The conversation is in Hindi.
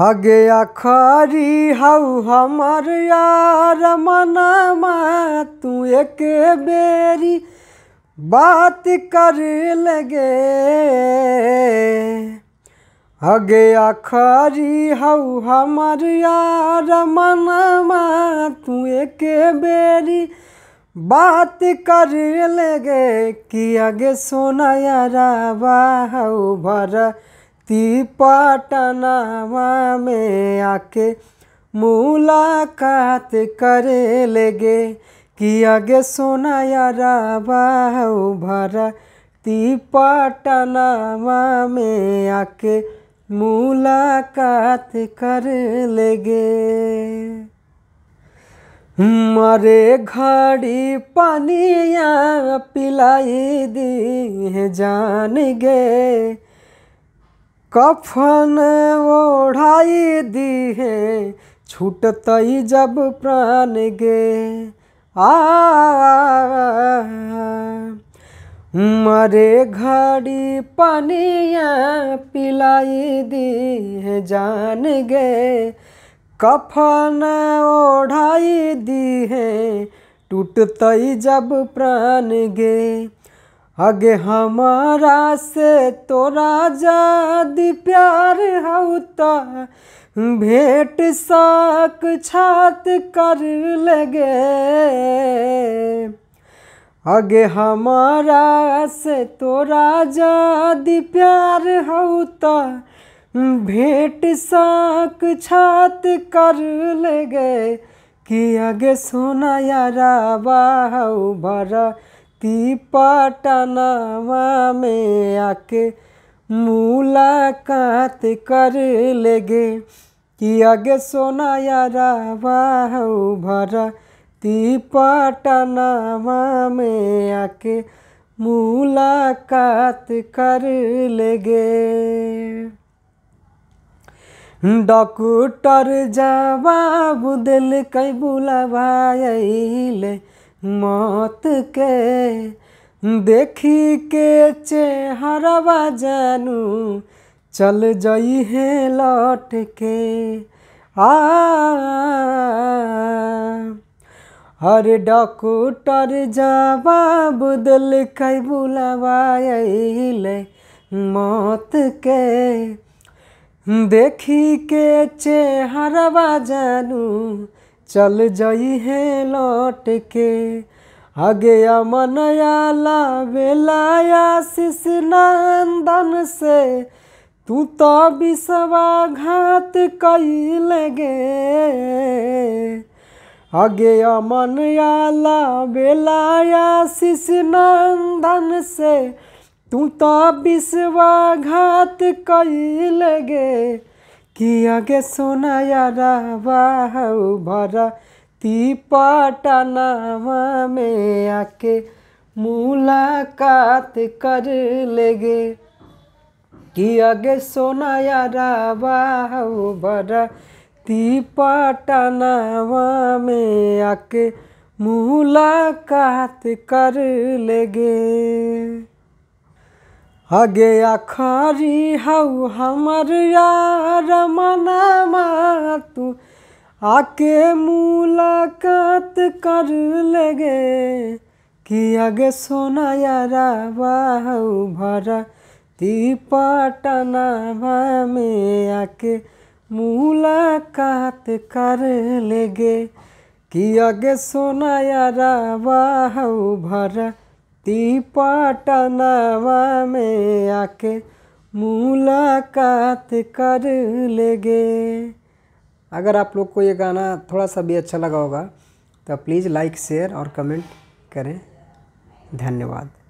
हगे अखरी हाउ हमार यार मनमा तू एक बेरी बात कर लगे हगे अखरी हाउ हमार यार मनमा तू एक बेरी बात कर लगे कि अगे सोना यारा बाहू भर ती में आके मुलाकात करे लगे कि आगे सोना बाहु भरा ती पाटनावा में आके मुलाकात कर लगे मरे घड़ी पानिया पिलाई दी है जान गे कफन ओढ़ाई दी है छूटत जब प्राण गे आ मरे घड़ी पनिया पिलाई दी है जान गे कफन ओढ़ाई दी है टूटत जब प्राण गे आगे हमारा से तोरा दी प्यार होता भेंट साक छात कर लगे आगे हमारा से तोरा दी प्यार होता भेंट साक छात कर लगे कि आगे सोना यारा बाहू बड़ा पटनवा में आके मुलाकात कर लेगे कि आगे सोना यारावा हो भरा पटनवा में आके मुलाकात कर लेगे डॉक्टर जवाब दिल कई बुलावा ले मौत के देखी के चेहरा जानू चल जई है लौट के आ हर डॉक्टर जवाब बदल के बुलवाइले मौत के देखी के चेहरा जानू चल जाई है लौट के आगे मनया ला बेलाया शिष नंदन से तू तो विश्वाघात कैल गे आगे मनया ला बेलाया शिष नंदन से तू तो विश्वाघात कैल गे कि आगे सोना यारा भरा ती पटनावा में आके मुलाकात कर लेगे कि आगे सोना यारा वाह भरा ती पटनावा में आके मुलाकात कर लेगे आगे आखारी हौ हमर यार मनामा तू आके मुलाकात कर लगे कि आगे सोना यारा बाहू भरा ती पटना में आके मुलाकात कर लगे कि आगे सोना यारा बाहू भरा तीपाटनावा में आके मुलाकात कर लेंगे अगर आप लोग को ये गाना थोड़ा सा भी अच्छा लगा होगा तो प्लीज़ लाइक शेयर और कमेंट करें धन्यवाद